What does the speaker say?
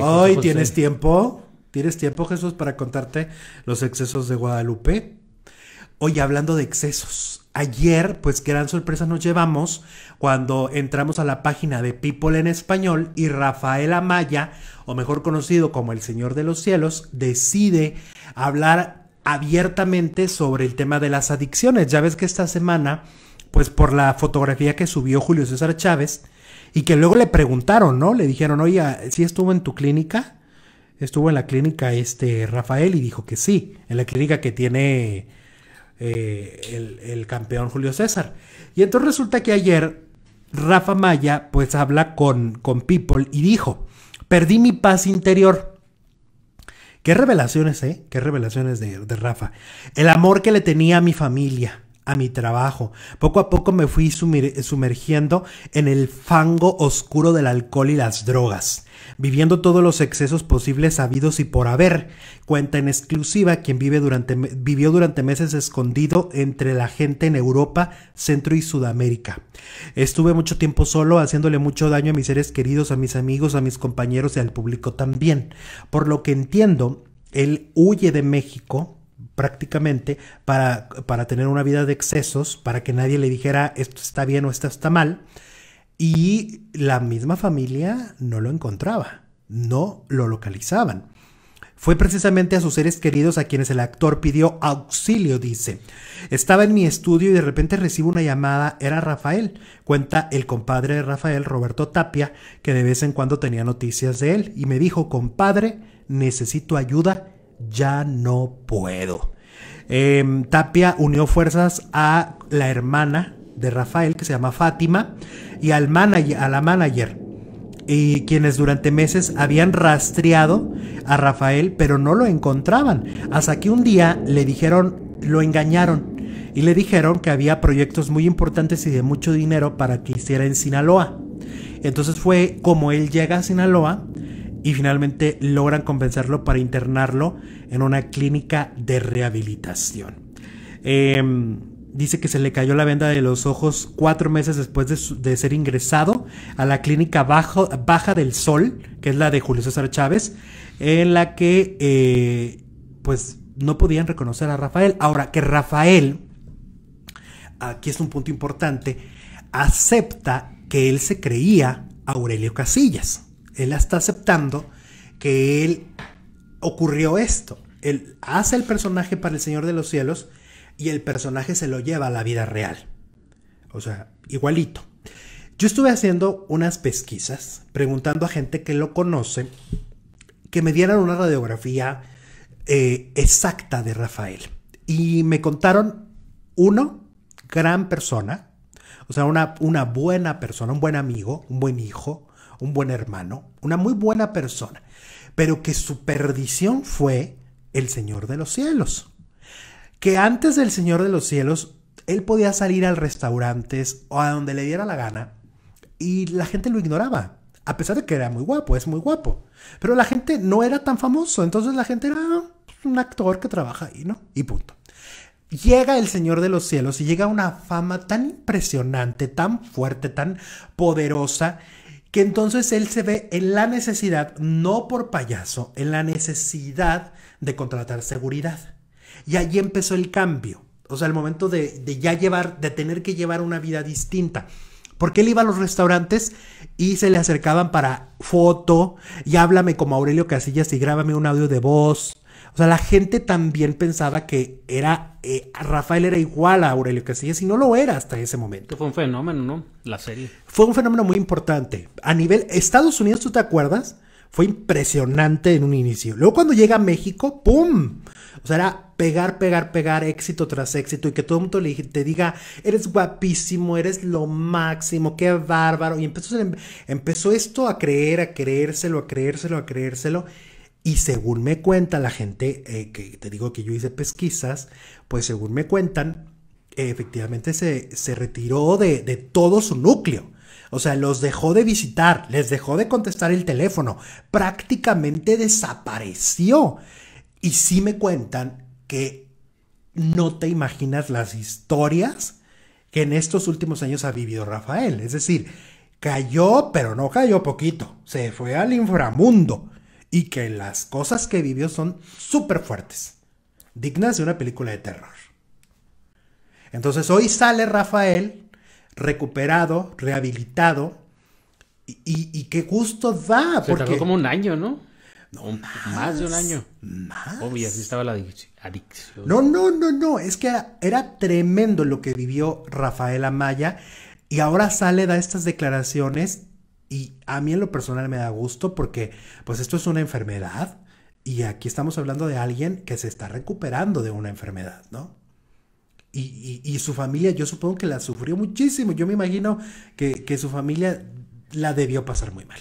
Hoy tienes tiempo. ¿Tienes tiempo, Jesús, para contarte los excesos de Guadalupe? Hoy hablando de excesos. Ayer, pues gran sorpresa nos llevamos cuando entramos a la página de People en Español y Rafael Amaya, o mejor conocido como el Señor de los Cielos, decide hablar abiertamente sobre el tema de las adicciones. Ya ves que esta semana, pues por la fotografía que subió Julio César Chávez, y que luego le preguntaron, ¿no? Le dijeron, oye, ¿sí estuvo en tu clínica? Estuvo en la clínica este Rafael y dijo que sí, en la clínica que tiene eh, el, el campeón Julio César. Y entonces resulta que ayer Rafa Maya pues habla con, con People y dijo, perdí mi paz interior. Qué revelaciones, ¿eh? Qué revelaciones de, de Rafa. El amor que le tenía a mi familia a mi trabajo. Poco a poco me fui sumergiendo en el fango oscuro del alcohol y las drogas, viviendo todos los excesos posibles sabidos y por haber. Cuenta en exclusiva quien vive durante, vivió durante meses escondido entre la gente en Europa, Centro y Sudamérica. Estuve mucho tiempo solo, haciéndole mucho daño a mis seres queridos, a mis amigos, a mis compañeros y al público también. Por lo que entiendo, él huye de México prácticamente para, tener una vida de excesos, para que nadie le dijera esto está bien o esto está mal. Y la misma familia no lo encontraba, no lo localizaban. Fue precisamente a sus seres queridos a quienes el actor pidió auxilio, dice. Estaba en mi estudio y de repente recibo una llamada, era Rafael, cuenta el compadre de Rafael, Roberto Tapia, que de vez en cuando tenía noticias de él, y me dijo, compadre, necesito ayuda ya no puedo. Em, Tapia unió fuerzas a la hermana de Rafael, que se llama Fátima, y al manager, a la manager, y quienes durante meses habían rastreado a Rafael, pero no lo encontraban. Hasta que un día le dijeron, lo engañaron, y le dijeron que había proyectos muy importantes y de mucho dinero para que hiciera en Sinaloa. Entonces fue como él llega a Sinaloa, y finalmente logran convencerlo para internarlo en una clínica de rehabilitación. Em, dice que se le cayó la venda de los ojos cuatro meses después de, ser ingresado a la clínica Bajo, Baja del Sol, que es la de Julio César Chávez, en la que eh, pues no podían reconocer a Rafael. Ahora que Rafael, aquí es un punto importante, acepta que él se creía Aurelio Casillas él está aceptando que él ocurrió esto. Él hace el personaje para el Señor de los Cielos y el personaje se lo lleva a la vida real. O sea, igualito. Yo estuve haciendo unas pesquisas, preguntando a gente que lo conoce, que me dieran una radiografía eh, exacta de Rafael. Y me contaron, uno, gran persona, o sea, una buena persona, un buen amigo, un buen hijo, un buen hermano, una muy buena persona, pero que su perdición fue el Señor de los cielos. Que antes del Señor de los cielos, él podía salir al restaurantes o a donde le diera la gana y la gente lo ignoraba. A pesar de que era muy guapo, es muy guapo. Pero la gente no era tan famoso, entonces la gente era ah, pues, un actor que trabaja ahí, ¿no? Y punto. Llega el Señor de los Cielos y llega una fama tan impresionante, tan fuerte, tan poderosa, que entonces él se ve en la necesidad, no por payaso, en la necesidad de contratar seguridad. Y allí empezó el cambio, o sea, el momento de, de ya llevar, de tener que llevar una vida distinta. Porque él iba a los restaurantes y se le acercaban para foto y háblame como Aurelio Casillas y grábame un audio de voz. O sea, la gente también pensaba que era eh, Rafael era igual a Aurelio Casillas y no lo era hasta ese momento. Fue un fenómeno, ¿no? La serie. Fue un fenómeno muy importante. A nivel Estados Unidos, ¿tú te acuerdas? Fue impresionante en un inicio. Luego cuando llega a México, ¡pum! O sea, era pegar, pegar, pegar, éxito tras éxito y que todo el mundo le, te diga, eres guapísimo, eres lo máximo, qué bárbaro. Y empezó, esto a creer, a creérselo, a creérselo, a creérselo. Y según me cuenta la gente, eh, que te digo que yo hice pesquisas, pues según me cuentan, efectivamente se, retiró de todo su núcleo. O sea, los dejó de visitar, les dejó de contestar el teléfono, prácticamente desapareció. Y sí me cuentan que no te imaginas las historias que en estos últimos años ha vivido Rafael. Es decir, cayó, pero no cayó poquito, se fue al inframundo y que las cosas que vivió son súper fuertes, dignas de una película de terror. Entonces hoy sale Rafael recuperado, rehabilitado, y, qué gusto da. porque... tardó como un año, ¿no? No, más, de un año. Más. Obvio, así estaba la adicción. No, no, no, no. Es que era tremendo lo que vivió Rafael Amaya. Y ahora sale, da estas declaraciones. Y a mí en lo personal me da gusto porque, pues, esto es una enfermedad. Y aquí estamos hablando de alguien que se está recuperando de una enfermedad, ¿no? Y, y, su familia, yo supongo que la sufrió muchísimo. Yo me imagino que, que su familia la debió pasar muy mal.